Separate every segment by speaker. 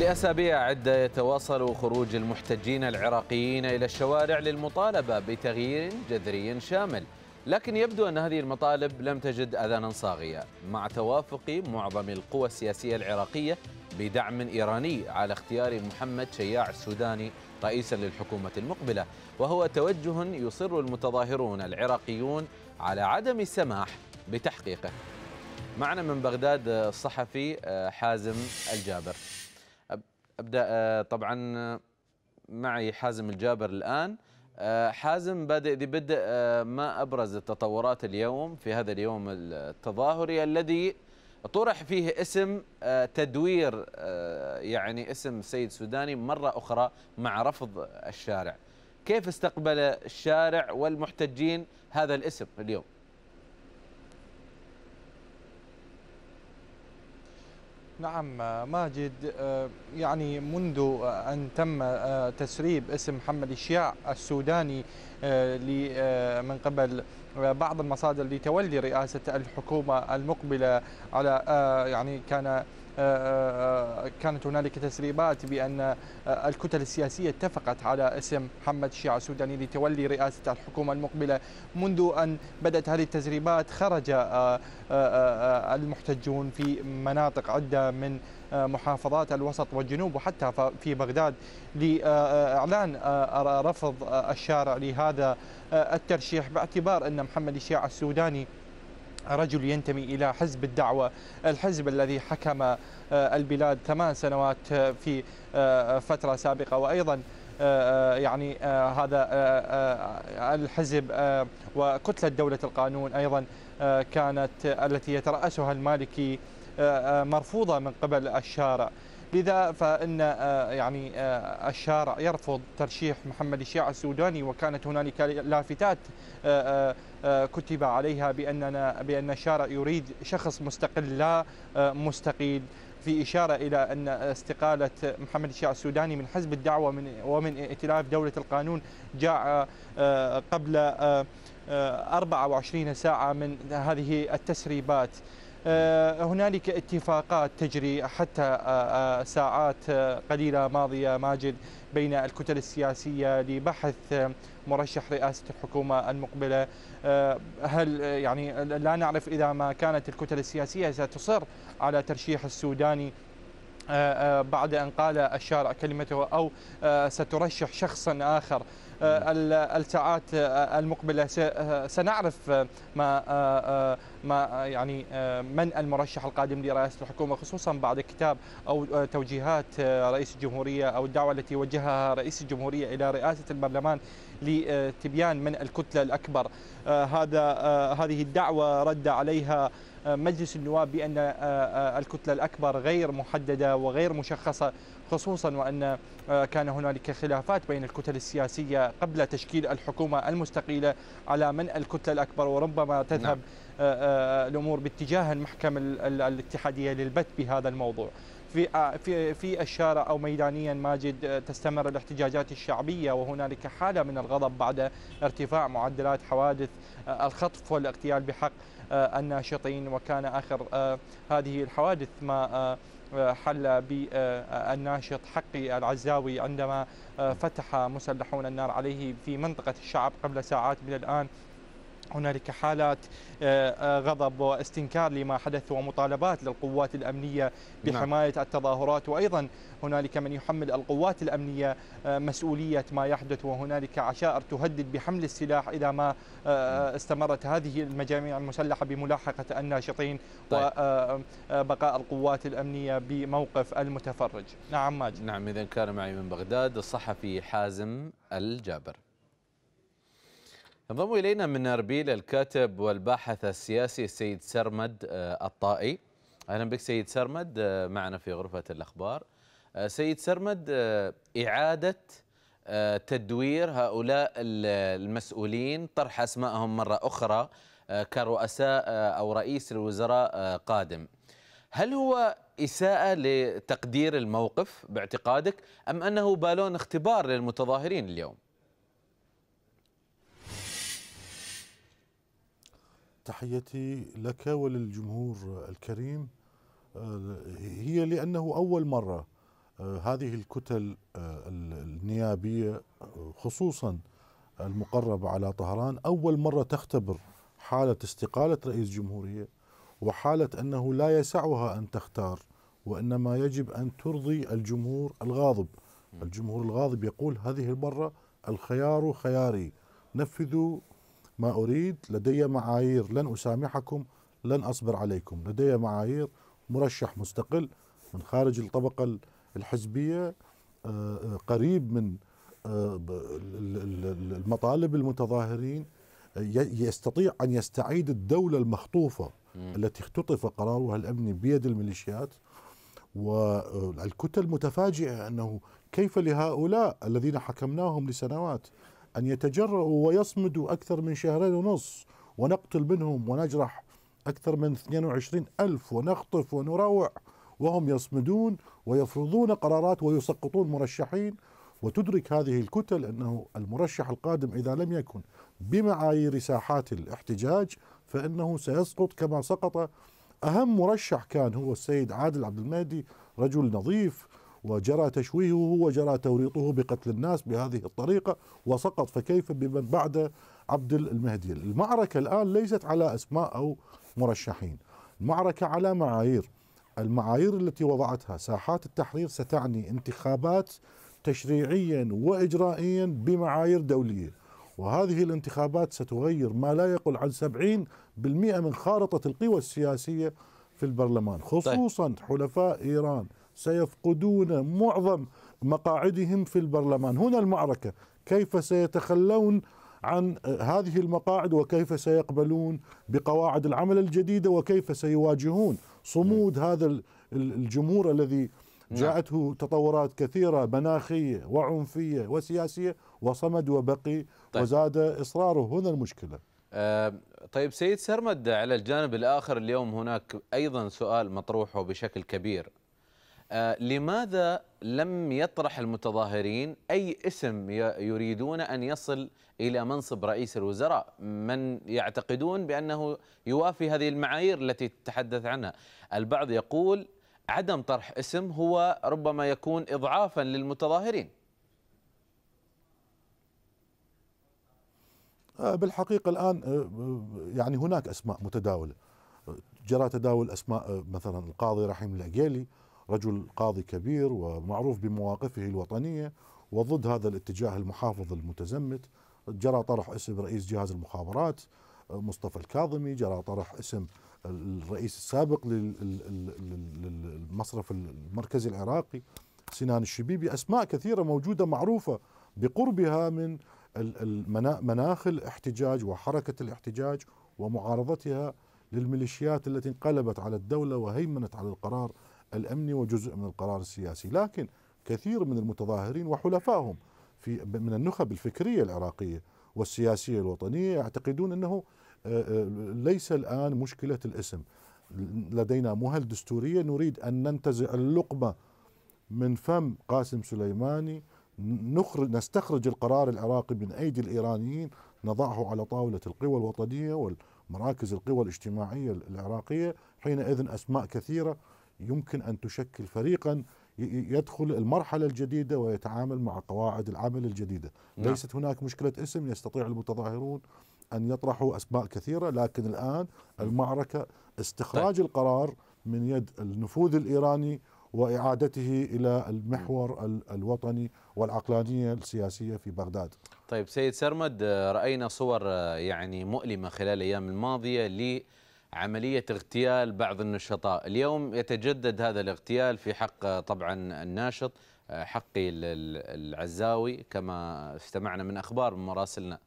Speaker 1: لأسابيع عدة يتواصل خروج المحتجين العراقيين إلى الشوارع للمطالبة بتغيير جذري شامل لكن يبدو أن هذه المطالب لم تجد أذانا صاغية مع توافق معظم القوى السياسية العراقية بدعم إيراني على اختيار محمد شياع السوداني رئيسا للحكومة المقبلة وهو توجه يصر المتظاهرون العراقيون على عدم السماح بتحقيقه معنا من بغداد الصحفي آه، حازم الجابر ابدا آه، طبعا آه، معي حازم الجابر الان آه، حازم بادئ ذي بدء ما ابرز التطورات اليوم في هذا اليوم التظاهري الذي طرح فيه اسم تدوير يعني اسم سيد سوداني مره اخرى مع رفض الشارع كيف استقبل الشارع والمحتجين هذا الاسم اليوم
Speaker 2: نعم ماجد يعني منذ أن تم آه، تسريب اسم محمد الشياع السوداني آه، آه، من قبل بعض المصادر لتولي رئاسة الحكومة المقبلة على يعني كان آه، آه، آه، كانت هنالك تسريبات بأن الكتل السياسية اتفقت على اسم محمد الشيعة السوداني لتولي رئاسة الحكومة المقبلة منذ أن بدأت هذه التسريبات خرج المحتجون في مناطق عدة من محافظات الوسط والجنوب وحتى في بغداد لإعلان رفض الشارع لهذا الترشيح باعتبار أن محمد الشيعة السوداني رجل ينتمي إلى حزب الدعوة الحزب الذي حكم آه، البلاد ثمان سنوات آه، في آه، فترة سابقة وأيضا يعني هذا الحزب وكتلة دولة القانون أيضا كانت التي يترأسها المالكي مرفوضة من قبل الشارع لذا فإن آه، يعني آه، الشارع يرفض ترشيح محمد الشيعة السوداني وكانت هنالك لافتات آه، كتب عليها بأننا بأن الشارع يريد شخص مستقل لا مستقيل في إشارة إلى أن استقالة محمد الشيعة السوداني من حزب الدعوة من ومن ائتلاف دولة القانون جاء قبل 24 ساعة من هذه التسريبات آه، هنالك اتفاقات تجري حتى آه، آه، ساعات قليلة ماضية ماجد بين الكتل السياسية لبحث مرشح رئاسة الحكومة المقبلة هل يعني لا نعرف إذا ما كانت الكتل السياسية ستصر على ترشيح السوداني آه، آه، بعد أن قال الشارع كلمته أو آه، سترشح شخصا آخر الساعات المقبله سنعرف ما ما يعني من المرشح القادم لرئاسه الحكومه خصوصا بعد كتاب او توجيهات رئيس الجمهوريه او الدعوه التي وجهها رئيس الجمهوريه الى رئاسه البرلمان لتبيان من الكتله الاكبر هذا هذه الدعوه رد عليها مجلس النواب بأن آه، آه، الكتلة الأكبر غير محددة وغير مشخصة خصوصا وأن آه، كان هنالك خلافات بين الكتل السياسية قبل تشكيل الحكومة المستقيلة على من الكتلة الأكبر وربما تذهب نعم. الأمور باتجاه المحكمة الاتحادية للبت بهذا الموضوع في آه، في في الشارع او ميدانيا ماجد آه، تستمر الاحتجاجات الشعبيه وهنالك حاله من الغضب بعد ارتفاع معدلات حوادث آه، الخطف والاغتيال بحق الناشطين وكان اخر هذه الحوادث ما حل بالناشط حقي العزاوي عندما فتح مسلحون النار عليه في منطقة الشعب قبل ساعات من الآن هنالك حالات آه، آه، غضب واستنكار لما حدث ومطالبات للقوات الأمنية نعم. بحماية نعم. التظاهرات وأيضا هنالك من يحمل القوات الأمنية آه، مسؤولية ما يحدث وهنالك عشائر تهدد بحمل السلاح إذا ما نعم. استمرت هذه المجاميع المسلحة بملاحقة الناشطين طيب. وبقاء القوات الأمنية
Speaker 1: بموقف المتفرج نعم ماجد نعم إذا كان معي من بغداد الصحفي حازم الجابر انضم الينا من اربيل الكاتب والباحث السياسي السيد سرمد آه، الطائي. اهلا بك سيد سرمد آه، معنا في غرفه الاخبار. آه، سيد سرمد اعاده تدوير هؤلاء المسؤولين طرح اسمائهم مره اخرى كرؤساء او رئيس الوزراء قادم. هل هو اساءه لتقدير الموقف باعتقادك ام انه بالون اختبار للمتظاهرين اليوم؟
Speaker 3: تحيتي لك وللجمهور الكريم آه، هي لأنه أول مرة آه، هذه الكتل آه، النيابية خصوصا المقربة على طهران أول مرة تختبر حالة استقالة رئيس جمهورية وحالة أنه لا يسعها أن تختار وإنما يجب أن ترضي الجمهور الغاضب الجمهور الغاضب يقول هذه المرة الخيار خياري نفذوا ما أريد لدي معايير لن أسامحكم لن أصبر عليكم لدي معايير مرشح مستقل من خارج الطبقة الحزبية آه، آه، قريب من آه، المطالب المتظاهرين يستطيع أن يستعيد الدولة المخطوفة التي اختطف قرارها الأمني بيد الميليشيات والكتل متفاجئة أنه كيف لهؤلاء الذين حكمناهم لسنوات أن يتجرؤوا ويصمدوا أكثر من شهرين ونص ونقتل منهم ونجرح أكثر من 22 ألف ونخطف ونروع وهم يصمدون ويفرضون قرارات ويسقطون مرشحين وتدرك هذه الكتل أنه المرشح القادم إذا لم يكن بمعايير ساحات الاحتجاج فإنه سيسقط كما سقط أهم مرشح كان هو السيد عادل عبد المهدي رجل نظيف وجرى تشويهه وجرى توريطه بقتل الناس بهذه الطريقة وسقط فكيف بمن بعد عبد المهدي المعركة الآن ليست على أسماء أو مرشحين المعركة على معايير المعايير التي وضعتها ساحات التحرير ستعني انتخابات تشريعيا وإجرائيا بمعايير دولية وهذه الانتخابات ستغير ما لا يقل عن 70% من خارطة القوى السياسية في البرلمان طيب. خصوصا حلفاء إيران سيفقدون معظم مقاعدهم في البرلمان هنا المعركة كيف سيتخلون عن هذه المقاعد وكيف سيقبلون بقواعد العمل الجديدة وكيف سيواجهون صمود نعم. هذا الجمهور الذي نعم. جاءته تطورات كثيرة مناخية وعنفية وسياسية وصمد وبقي طيب. وزاد إصراره هنا المشكلة
Speaker 1: أه طيب سيد سرمد على الجانب الآخر اليوم هناك أيضا سؤال مطروح وبشكل كبير آه، لماذا لم يطرح المتظاهرين أي اسم يريدون أن يصل إلى منصب رئيس الوزراء من يعتقدون بأنه يوافي هذه المعايير التي تتحدث عنها البعض يقول عدم طرح اسم هو ربما يكون إضعافا للمتظاهرين
Speaker 3: آه، بالحقيقة الآن آه، يعني هناك أسماء متداولة جرى تداول أسماء مثلا القاضي رحيم العقيلي رجل قاضي كبير ومعروف بمواقفه الوطنية وضد هذا الاتجاه المحافظ المتزمت جرى طرح اسم رئيس جهاز المخابرات مصطفى الكاظمي جرى طرح اسم الرئيس السابق للمصرف المركزي العراقي سنان الشبيبي أسماء كثيرة موجودة معروفة بقربها من مناخ الاحتجاج وحركة الاحتجاج ومعارضتها للميليشيات التي انقلبت على الدولة وهيمنت على القرار الأمني وجزء من القرار السياسي لكن كثير من المتظاهرين وحلفائهم في من النخب الفكرية العراقية والسياسية الوطنية يعتقدون أنه آه، آه، ليس الآن مشكلة الاسم لدينا مهل دستورية نريد أن ننتزع اللقمة من فم قاسم سليماني نخرج نستخرج القرار العراقي من أيدي الإيرانيين نضعه على طاولة القوى الوطنية والمراكز القوى الاجتماعية العراقية حينئذ أسماء كثيرة يمكن أن تشكل فريقا يدخل المرحلة الجديدة ويتعامل مع قواعد العمل الجديدة نعم. ليست هناك مشكلة اسم يستطيع المتظاهرون أن يطرحوا أسماء كثيرة لكن الآن نعم. المعركة استخراج طيب. القرار من يد النفوذ الإيراني وإعادته إلى المحور الوطني والعقلانية السياسية في بغداد
Speaker 1: طيب سيد سرمد رأينا صور يعني مؤلمة خلال الأيام الماضية عملية اغتيال بعض النشطاء اليوم يتجدد هذا الاغتيال في حق طبعا الناشط آه، حقي العزاوي كما استمعنا من أخبار من مراسلنا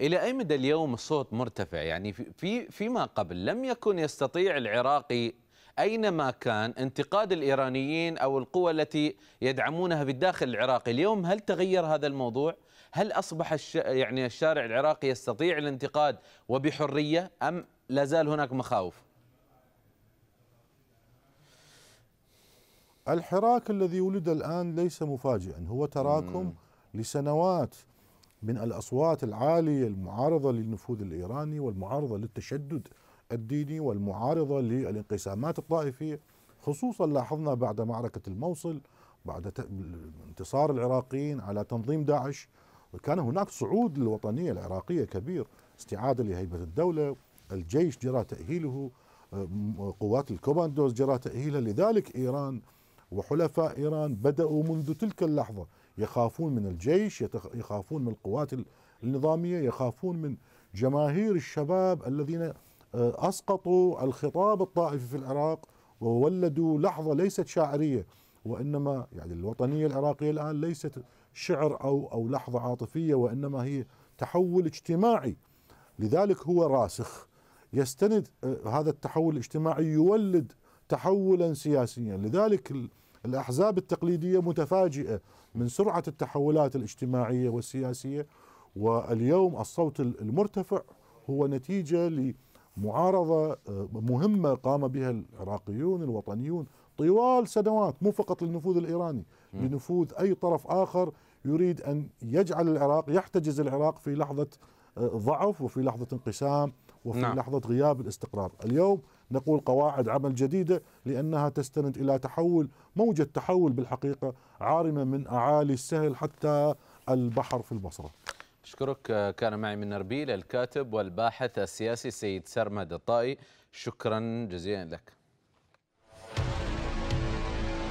Speaker 1: إلى أي مدى اليوم الصوت مرتفع يعني في فيما قبل لم يكن يستطيع العراقي أينما كان انتقاد الإيرانيين أو القوى التي يدعمونها بالداخل العراقي اليوم هل تغير هذا الموضوع؟ هل أصبح الش... يعني الشارع العراقي يستطيع الانتقاد وبحرية أم لا زال هناك مخاوف
Speaker 3: الحراك الذي ولد الآن ليس مفاجئا هو تراكم مم. لسنوات من الأصوات العالية المعارضة للنفوذ الإيراني والمعارضة للتشدد الديني والمعارضة للانقسامات الطائفية خصوصا لاحظنا بعد معركة الموصل بعد انتصار العراقيين على تنظيم داعش كان هناك صعود للوطنية العراقية كبير استعادة لهيبة الدولة الجيش جرى تأهيله آه، قوات الكوماندوز جرى تأهيلها لذلك إيران وحلفاء إيران بدأوا منذ تلك اللحظة يخافون من الجيش يخافون من القوات النظامية يخافون من جماهير الشباب الذين آه، أسقطوا الخطاب الطائفي في العراق وولدوا لحظة ليست شاعرية وإنما يعني الوطنية العراقية الآن ليست شعر أو, أو لحظة عاطفية وإنما هي تحول اجتماعي لذلك هو راسخ يستند آه، هذا التحول الاجتماعي يولد تحولا سياسيا لذلك الأحزاب التقليدية متفاجئة من سرعة التحولات الاجتماعية والسياسية واليوم الصوت المرتفع هو نتيجة لمعارضة آه، مهمة قام بها العراقيون الوطنيون طوال سنوات مو فقط للنفوذ الإيراني لنفوذ أي طرف آخر يريد أن يجعل العراق يحتجز العراق في لحظة ضعف وفي لحظة انقسام وفي نعم. لحظة غياب الاستقرار اليوم نقول قواعد عمل جديدة لأنها تستند إلى تحول موجة تحول بالحقيقة عارمة من أعالي السهل حتى البحر في البصرة
Speaker 1: أشكرك كان معي من نربيل الكاتب والباحث السياسي سيد سرمد الطائي شكرا جزيلا لك